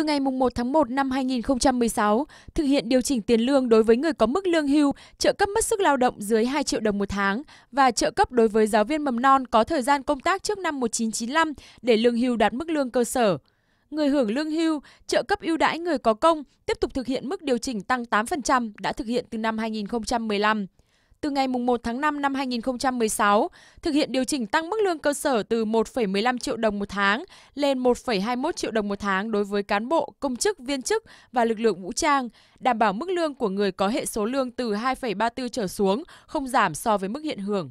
Từ ngày 1 tháng 1 năm 2016, thực hiện điều chỉnh tiền lương đối với người có mức lương hưu, trợ cấp mất sức lao động dưới 2 triệu đồng một tháng và trợ cấp đối với giáo viên mầm non có thời gian công tác trước năm 1995 để lương hưu đạt mức lương cơ sở người hưởng lương hưu, trợ cấp ưu đãi người có công tiếp tục thực hiện mức điều chỉnh tăng 8% đã thực hiện từ năm 2015 từ ngày 1 tháng 5 năm 2016, thực hiện điều chỉnh tăng mức lương cơ sở từ 1,15 triệu đồng một tháng lên 1,21 triệu đồng một tháng đối với cán bộ, công chức, viên chức và lực lượng vũ trang, đảm bảo mức lương của người có hệ số lương từ 2,34 trở xuống không giảm so với mức hiện hưởng.